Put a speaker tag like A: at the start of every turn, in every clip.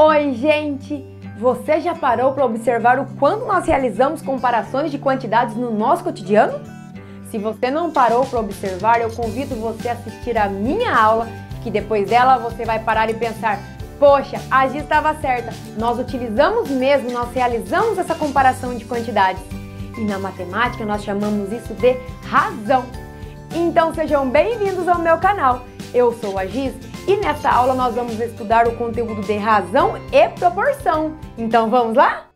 A: Oi, gente! Você já parou para observar o quanto nós realizamos comparações de quantidades no nosso cotidiano? Se você não parou para observar, eu convido você a assistir a minha aula, que depois dela você vai parar e pensar: poxa, a Gi estava certa, nós utilizamos mesmo, nós realizamos essa comparação de quantidades. E na matemática nós chamamos isso de razão. Então sejam bem-vindos ao meu canal. Eu sou a Giz e nessa aula nós vamos estudar o conteúdo de razão e proporção. Então vamos lá?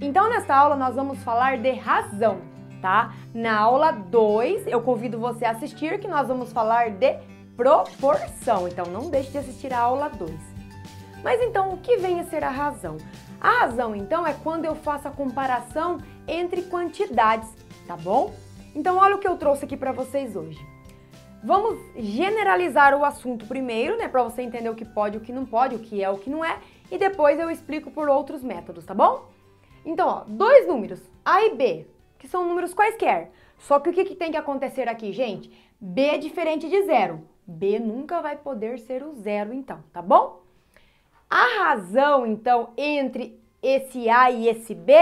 A: Então nessa aula nós vamos falar de razão, tá? Na aula 2 eu convido você a assistir que nós vamos falar de proporção. Então não deixe de assistir a aula 2. Mas então o que vem a ser a razão? A razão, então, é quando eu faço a comparação entre quantidades, tá bom? Então, olha o que eu trouxe aqui para vocês hoje. Vamos generalizar o assunto primeiro, né, para você entender o que pode, o que não pode, o que é, o que não é, e depois eu explico por outros métodos, tá bom? Então, ó, dois números, A e B, que são números quaisquer. Só que o que, que tem que acontecer aqui, gente? B é diferente de zero. B nunca vai poder ser o zero, então, tá bom? A razão, então, entre esse A e esse B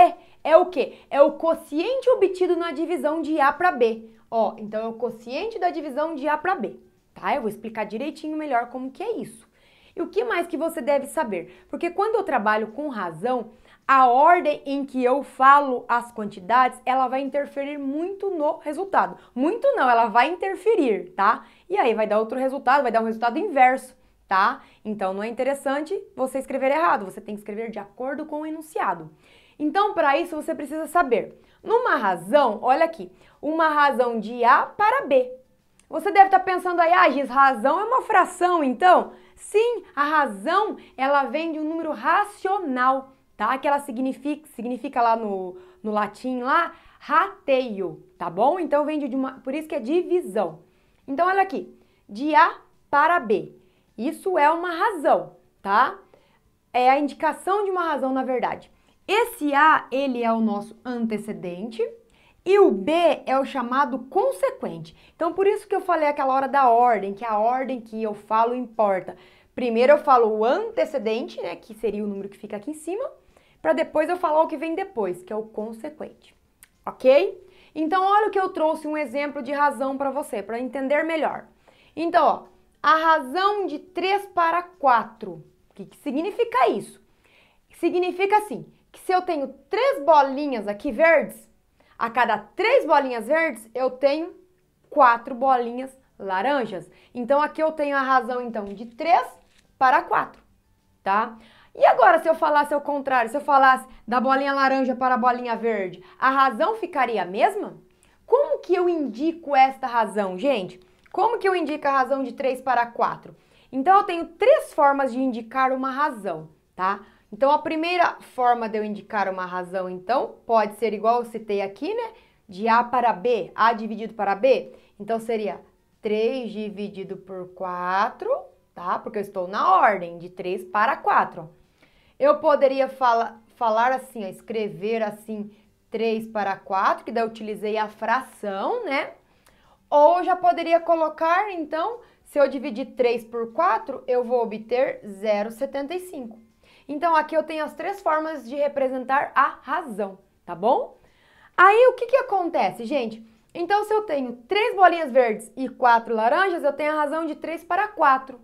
A: é o que? É o quociente obtido na divisão de A para B. Ó, então é o quociente da divisão de A para B, tá? Eu vou explicar direitinho melhor como que é isso. E o que mais que você deve saber? Porque quando eu trabalho com razão, a ordem em que eu falo as quantidades, ela vai interferir muito no resultado. Muito não, ela vai interferir, tá? E aí vai dar outro resultado, vai dar um resultado inverso tá? Então não é interessante você escrever errado, você tem que escrever de acordo com o enunciado. Então, para isso, você precisa saber. Numa razão, olha aqui, uma razão de A para B. Você deve estar tá pensando aí, ah, diz razão é uma fração, então? Sim, a razão, ela vem de um número racional, tá? Que ela significa, significa lá no, no latim, lá, rateio, tá bom? Então, vem de uma, por isso que é divisão. Então, olha aqui, de A para B. Isso é uma razão, tá? É a indicação de uma razão, na verdade. Esse A, ele é o nosso antecedente e o B é o chamado consequente. Então, por isso que eu falei aquela hora da ordem, que a ordem que eu falo importa. Primeiro eu falo o antecedente, né, que seria o número que fica aqui em cima, para depois eu falar o que vem depois, que é o consequente. OK? Então, olha o que eu trouxe um exemplo de razão para você, para entender melhor. Então, ó, a razão de 3 para 4. O que, que significa isso? Significa assim, que se eu tenho três bolinhas aqui verdes, a cada três bolinhas verdes eu tenho quatro bolinhas laranjas. Então aqui eu tenho a razão então de 3 para 4, tá? E agora se eu falasse ao contrário, se eu falasse da bolinha laranja para a bolinha verde, a razão ficaria a mesma? Como que eu indico esta razão, gente? Como que eu indico a razão de 3 para 4? Então eu tenho três formas de indicar uma razão, tá? Então a primeira forma de eu indicar uma razão, então, pode ser igual eu citei aqui, né? De A para B, A dividido para B. Então seria 3 dividido por 4, tá? Porque eu estou na ordem de 3 para 4. Eu poderia fala, falar assim, ó, escrever assim 3 para 4, que daí eu utilizei a fração, né? Ou já poderia colocar, então, se eu dividir 3 por 4, eu vou obter 0,75. Então, aqui eu tenho as três formas de representar a razão, tá bom? Aí, o que, que acontece, gente? Então, se eu tenho três bolinhas verdes e quatro laranjas, eu tenho a razão de 3 para 4.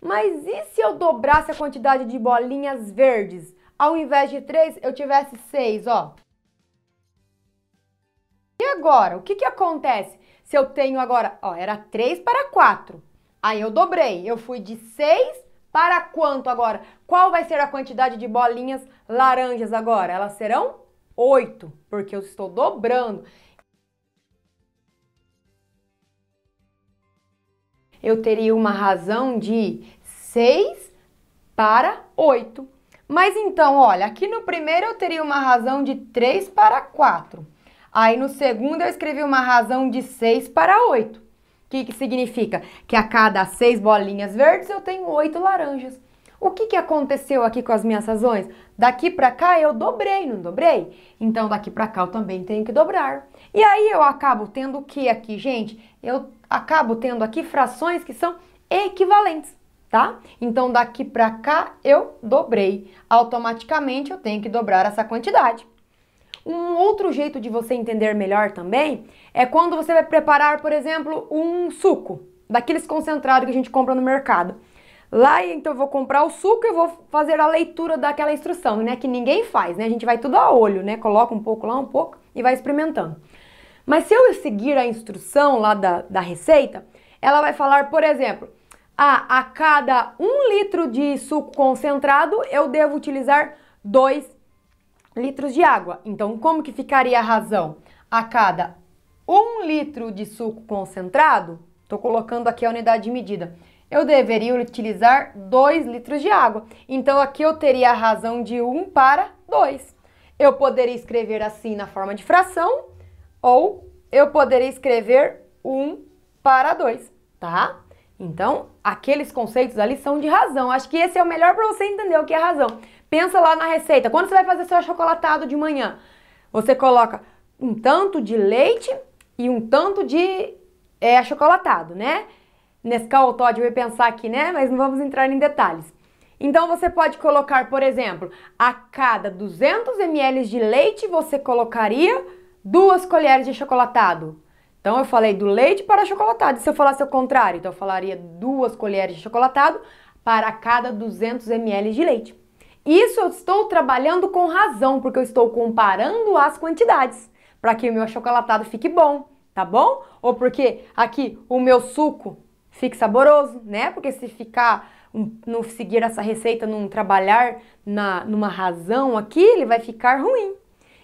A: Mas e se eu dobrasse a quantidade de bolinhas verdes? Ao invés de 3, eu tivesse 6, ó. E agora, o que, que acontece? Se eu tenho agora, ó, era 3 para 4. Aí eu dobrei, eu fui de 6 para quanto agora? Qual vai ser a quantidade de bolinhas laranjas agora? Elas serão 8, porque eu estou dobrando. Eu teria uma razão de 6 para 8. Mas então, olha, aqui no primeiro eu teria uma razão de 3 para 4. Aí no segundo eu escrevi uma razão de 6 para 8. O que, que significa? Que a cada seis bolinhas verdes eu tenho oito laranjas. O que, que aconteceu aqui com as minhas razões? Daqui para cá eu dobrei, não dobrei? Então daqui para cá eu também tenho que dobrar. E aí eu acabo tendo o que aqui, gente? Eu acabo tendo aqui frações que são equivalentes, tá? Então daqui para cá eu dobrei. Automaticamente eu tenho que dobrar essa quantidade. Um outro jeito de você entender melhor também é quando você vai preparar, por exemplo, um suco, daqueles concentrados que a gente compra no mercado. Lá então eu vou comprar o suco e vou fazer a leitura daquela instrução, né? Que ninguém faz, né? A gente vai tudo a olho, né? Coloca um pouco lá, um pouco e vai experimentando. Mas se eu seguir a instrução lá da, da receita, ela vai falar, por exemplo, a ah, a cada um litro de suco concentrado eu devo utilizar dois litros de água. Então, como que ficaria a razão? A cada 1 litro de suco concentrado, estou colocando aqui a unidade de medida, eu deveria utilizar 2 litros de água. Então, aqui eu teria a razão de 1 para 2. Eu poderia escrever assim na forma de fração, ou eu poderia escrever 1 para 2, tá? Então, aqueles conceitos ali são de razão. Acho que esse é o melhor para você entender o que é razão. Pensa lá na receita. Quando você vai fazer seu achocolatado de manhã, você coloca um tanto de leite e um tanto de é, achocolatado, né? Nescau ou Todd, eu pensar aqui, né? Mas não vamos entrar em detalhes. Então você pode colocar, por exemplo, a cada 200 ml de leite você colocaria duas colheres de achocolatado. Então eu falei do leite para achocolatado. se eu falasse o contrário, então eu falaria duas colheres de achocolatado para cada 200 ml de leite. Isso eu estou trabalhando com razão, porque eu estou comparando as quantidades para que o meu achocolatado fique bom, tá bom? Ou porque aqui o meu suco fique saboroso, né? Porque se ficar um, não seguir essa receita, não trabalhar na, numa razão aqui, ele vai ficar ruim.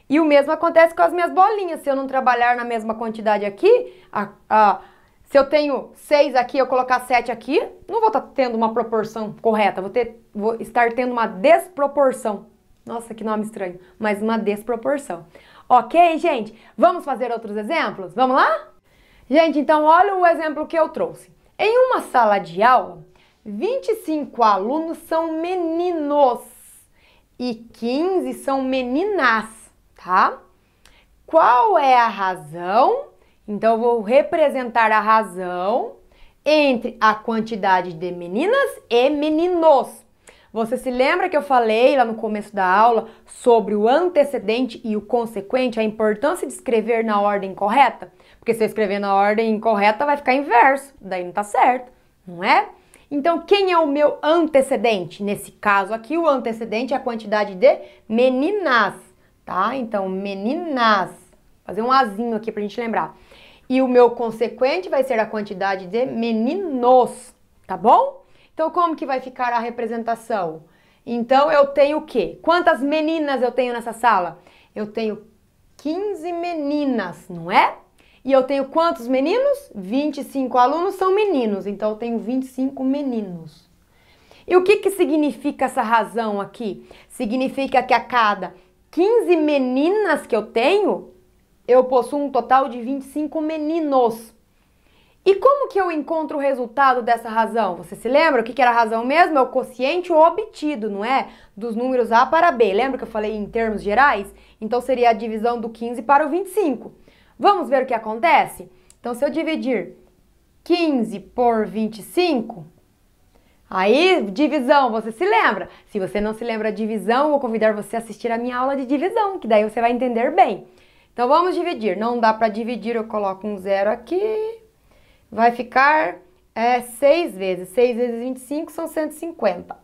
A: E o mesmo acontece com as minhas bolinhas. Se eu não trabalhar na mesma quantidade aqui, a, a se eu tenho seis aqui, eu colocar sete aqui, não vou estar tá tendo uma proporção correta, vou, ter, vou estar tendo uma desproporção. Nossa, que nome estranho, mas uma desproporção. Ok, gente? Vamos fazer outros exemplos? Vamos lá? Gente, então olha o exemplo que eu trouxe. Em uma sala de aula, 25 alunos são meninos e 15 são meninas, tá? Qual é a razão então, eu vou representar a razão entre a quantidade de meninas e meninos. Você se lembra que eu falei lá no começo da aula sobre o antecedente e o consequente, a importância de escrever na ordem correta? Porque se eu escrever na ordem incorreta, vai ficar inverso, daí não tá certo, não é? Então, quem é o meu antecedente? Nesse caso aqui, o antecedente é a quantidade de meninas, tá? Então, meninas. Fazer um azinho aqui pra gente lembrar e o meu consequente vai ser a quantidade de meninos, tá bom? Então, como que vai ficar a representação? Então, eu tenho o quê? Quantas meninas eu tenho nessa sala? Eu tenho 15 meninas, não é? E eu tenho quantos meninos? 25 alunos são meninos, então eu tenho 25 meninos. E o que, que significa essa razão aqui? Significa que a cada 15 meninas que eu tenho, eu possuo um total de 25 meninos. E como que eu encontro o resultado dessa razão? Você se lembra o que, era a razão mesmo? É o quociente obtido, não é? Dos números A para B. Lembra que eu falei em termos gerais? Então seria a divisão do 15 para o 25. Vamos ver o que acontece? Então se eu dividir 15 por 25, aí divisão, você se lembra? Se você não se lembra a divisão, vou convidar você a assistir a minha aula de divisão, que daí você vai entender bem. Então vamos dividir. Não dá para dividir, eu coloco um zero aqui. Vai ficar é, 6 vezes. 6 vezes 25 são 150.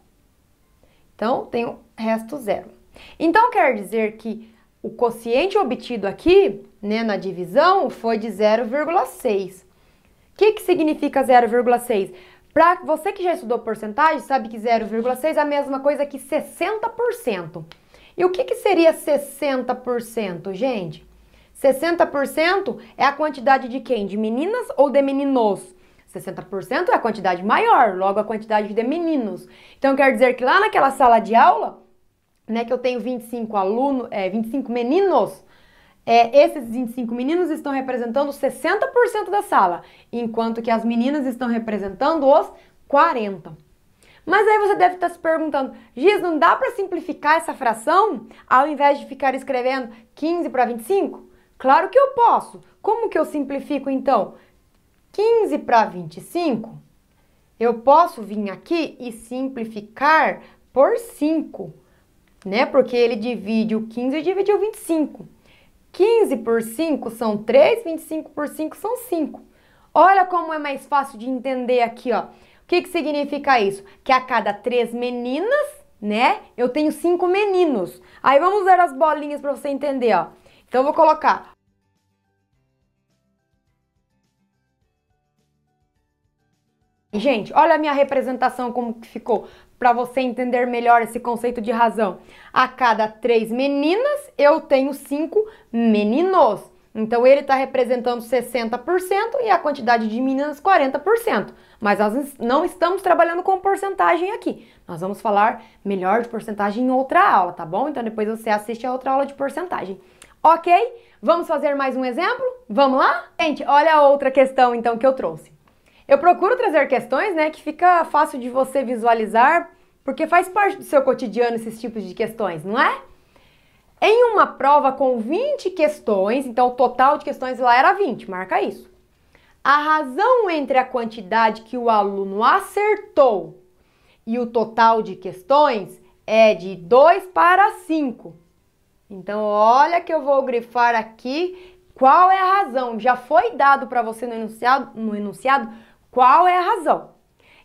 A: Então, tenho resto zero. Então, quer dizer que o quociente obtido aqui, né, na divisão, foi de 0,6. O que, que significa 0,6? Para você que já estudou porcentagem, sabe que 0,6 é a mesma coisa que 60%. E o que, que seria 60%, gente? 60% é a quantidade de quem? De meninas ou de meninos? 60% é a quantidade maior, logo a quantidade de meninos. Então quer dizer que lá naquela sala de aula, né, que eu tenho 25 alunos, é, 25 meninos, é, esses 25 meninos estão representando 60% da sala, enquanto que as meninas estão representando os 40%. Mas aí você deve estar se perguntando, Giz, não dá para simplificar essa fração ao invés de ficar escrevendo 15 para 25? Claro que eu posso. Como que eu simplifico então? 15 para 25, eu posso vir aqui e simplificar por 5, né? Porque ele divide o 15 e divide o 25. 15 por 5 são 3, 25 por 5 são 5. Olha como é mais fácil de entender aqui, ó. O que, que significa isso? Que a cada três meninas, né, eu tenho cinco meninos. Aí vamos usar as bolinhas para você entender, ó. Então eu vou colocar Gente, olha a minha representação como que ficou para você entender melhor esse conceito de razão. A cada três meninas, eu tenho cinco meninos. Então ele está representando 60% e a quantidade de meninas 40%. Mas nós não estamos trabalhando com porcentagem aqui. Nós vamos falar melhor de porcentagem em outra aula, tá bom? Então depois você assiste a outra aula de porcentagem. Ok? Vamos fazer mais um exemplo? Vamos lá? Gente, olha a outra questão então que eu trouxe. Eu procuro trazer questões, né, que fica fácil de você visualizar, porque faz parte do seu cotidiano esses tipos de questões, não é? Em uma prova com 20 questões, então o total de questões lá era 20, marca isso. A razão entre a quantidade que o aluno acertou e o total de questões é de 2 para 5. Então, olha que eu vou grifar aqui qual é a razão. Já foi dado para você no enunciado, no enunciado qual é a razão.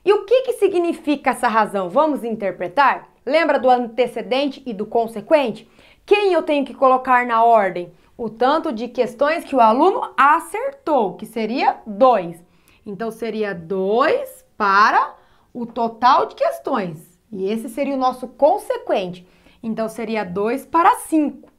A: E o que, que significa essa razão? Vamos interpretar? Lembra do antecedente e do consequente? Quem eu tenho que colocar na ordem? O tanto de questões que o aluno acertou, que seria 2. Então, seria 2 para o total de questões. E esse seria o nosso consequente. Então seria 2 para 5.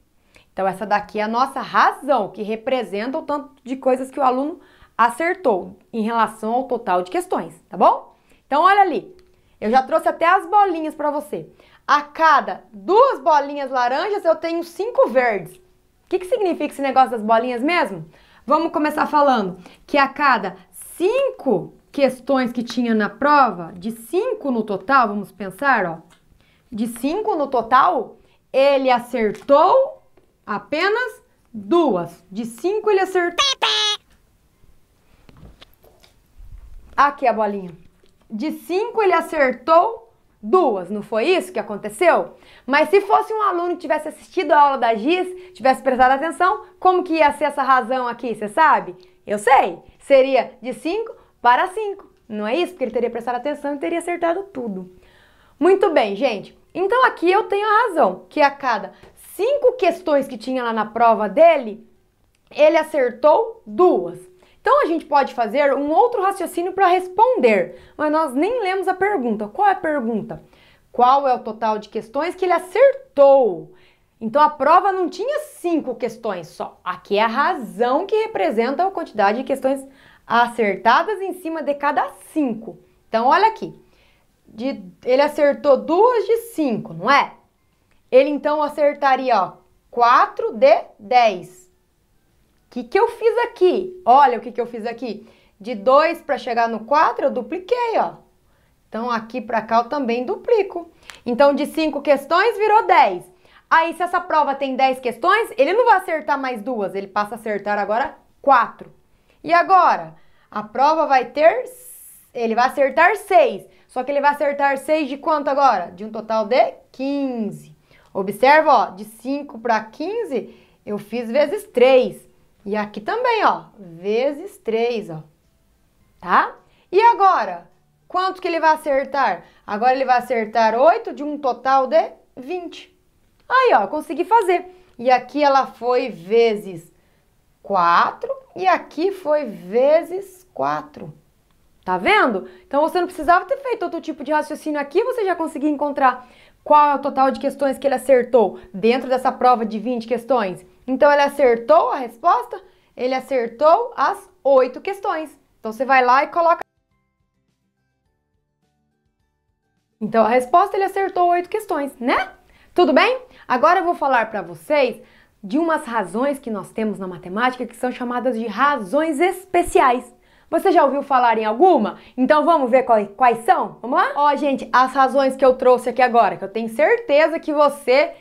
A: Então essa daqui é a nossa razão, que representa o tanto de coisas que o aluno acertou em relação ao total de questões, tá bom? Então olha ali, eu já trouxe até as bolinhas para você. A cada duas bolinhas laranjas eu tenho cinco verdes. O que, que significa esse negócio das bolinhas mesmo? Vamos começar falando que a cada cinco questões que tinha na prova, de cinco no total, vamos pensar, ó, de cinco no total, ele acertou apenas duas. De cinco ele acertou. Aqui a bolinha. De cinco ele acertou duas, não foi isso que aconteceu? Mas se fosse um aluno que tivesse assistido a aula da Giz, tivesse prestado atenção, como que ia ser essa razão aqui, você sabe? Eu sei, seria de 5 para 5, não é isso? Porque ele teria prestado atenção e teria acertado tudo. Muito bem, gente. Então aqui eu tenho a razão, que a cada cinco questões que tinha lá na prova dele, ele acertou duas. Então a gente pode fazer um outro raciocínio para responder, mas nós nem lemos a pergunta. Qual é a pergunta? Qual é o total de questões que ele acertou? Então a prova não tinha cinco questões só. Aqui é a razão que representa a quantidade de questões acertadas em cima de cada cinco. Então olha aqui de, ele acertou duas de cinco, não é? Ele então acertaria, ó, 4 de 10. O que, que eu fiz aqui? Olha o que, que eu fiz aqui. De 2 para chegar no 4, eu dupliquei, ó. Então, aqui para cá eu também duplico. Então, de 5 questões, virou 10. Aí, se essa prova tem 10 questões, ele não vai acertar mais duas, ele passa a acertar agora 4. E agora? A prova vai ter ele vai acertar 6. Só que ele vai acertar 6 de quanto agora? De um total de 15. Observa, ó, de 5 para 15, eu fiz vezes 3. E aqui também, ó, vezes 3, ó. Tá? E agora, quanto que ele vai acertar? Agora ele vai acertar 8 de um total de 20. Aí, ó, consegui fazer. E aqui ela foi vezes 4 e aqui foi vezes 4. Tá vendo? Então você não precisava ter feito outro tipo de raciocínio aqui, você já conseguia encontrar qual é o total de questões que ele acertou dentro dessa prova de 20 questões. Então ele acertou a resposta, ele acertou as 8 questões. Então você vai lá e coloca. Então a resposta ele acertou 8 questões, né? Tudo bem? Agora eu vou falar para vocês de umas razões que nós temos na matemática que são chamadas de razões especiais. Você já ouviu falar em alguma? Então vamos ver quais, quais são? Vamos lá? Ó, oh, gente, as razões que eu trouxe aqui agora, que eu tenho certeza que você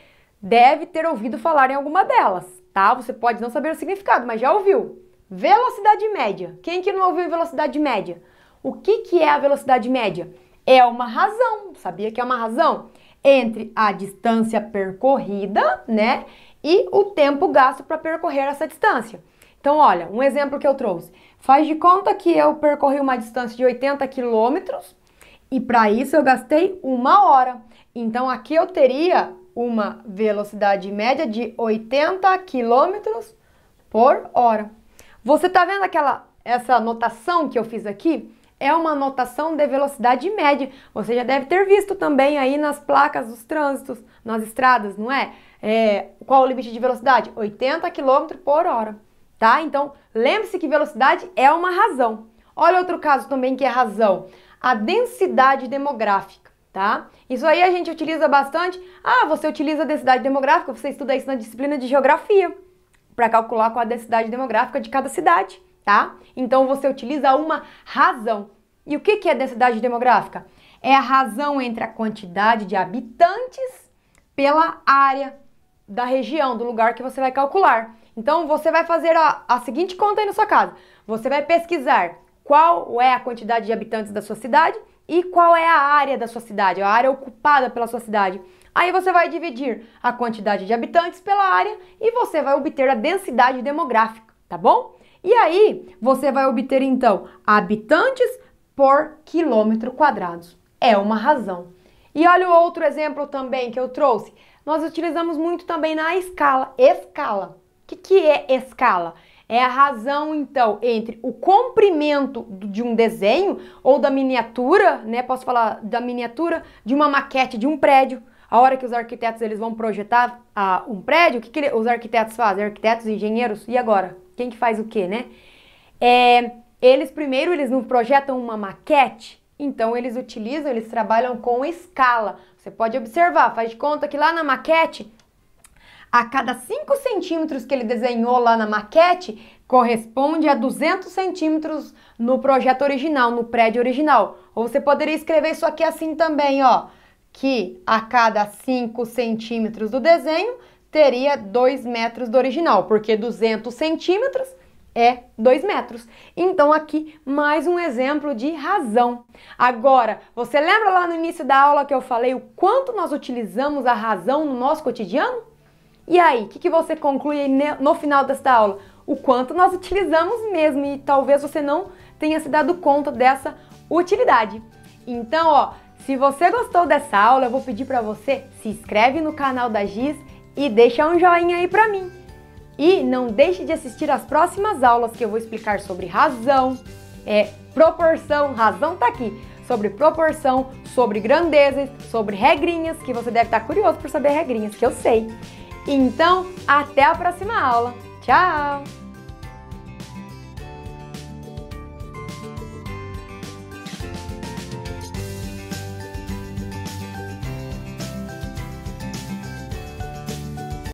A: deve ter ouvido falar em alguma delas, tá? Você pode não saber o significado, mas já ouviu. Velocidade média. Quem que não ouviu velocidade média? O que, que é a velocidade média? É uma razão, sabia que é uma razão? Entre a distância percorrida, né? E o tempo gasto para percorrer essa distância. Então, olha, um exemplo que eu trouxe. Faz de conta que eu percorri uma distância de 80 quilômetros e para isso eu gastei uma hora. Então aqui eu teria uma velocidade média de 80 quilômetros por hora. Você está vendo aquela essa notação que eu fiz aqui? É uma notação de velocidade média. Você já deve ter visto também aí nas placas dos trânsitos, nas estradas, não é? é qual o limite de velocidade? 80 km por hora tá? Então, lembre-se que velocidade é uma razão. Olha outro caso também que é razão, a densidade demográfica, tá? Isso aí a gente utiliza bastante. Ah, você utiliza a densidade demográfica, você estuda isso na disciplina de geografia, para calcular qual a densidade demográfica de cada cidade, tá? Então, você utiliza uma razão. E o que que é densidade demográfica? É a razão entre a quantidade de habitantes pela área da região, do lugar que você vai calcular. Então você vai fazer a, a seguinte conta aí na sua casa. Você vai pesquisar qual é a quantidade de habitantes da sua cidade e qual é a área da sua cidade, a área ocupada pela sua cidade. Aí você vai dividir a quantidade de habitantes pela área e você vai obter a densidade demográfica, tá bom? E aí você vai obter então habitantes por quilômetro quadrado. É uma razão. E olha o outro exemplo também que eu trouxe. Nós utilizamos muito também na escala, escala que é escala? É a razão, então, entre o comprimento de um desenho ou da miniatura, né? Posso falar da miniatura de uma maquete de um prédio. A hora que os arquitetos eles vão projetar ah, um prédio, o que, que, os arquitetos fazem? Arquitetos, engenheiros, e agora? Quem que faz o quê, né? É, eles primeiro eles não projetam uma maquete, então eles utilizam, eles trabalham com escala. Você pode observar, faz de conta que lá na maquete a cada 5 centímetros que ele desenhou lá na maquete, corresponde a 200 centímetros no projeto original, no prédio original. Ou você poderia escrever isso aqui assim também, ó, que a cada 5 centímetros do desenho teria 2 metros do original, porque 200 centímetros é 2 metros. Então, aqui mais um exemplo de razão. Agora, você lembra lá no início da aula que eu falei o quanto nós utilizamos a razão no nosso cotidiano? E aí, o que, que você conclui no final desta aula? O quanto nós utilizamos mesmo e talvez você não tenha se dado conta dessa utilidade. Então, ó, se você gostou dessa aula, eu vou pedir para você se inscreve no canal da Giz e deixa um joinha aí para mim. E não deixe de assistir as próximas aulas que eu vou explicar sobre razão, é, proporção, razão tá aqui, sobre proporção, sobre grandezas, sobre regrinhas, que você deve estar tá curioso por saber regrinhas, que eu sei. Então, até a próxima aula. Tchau!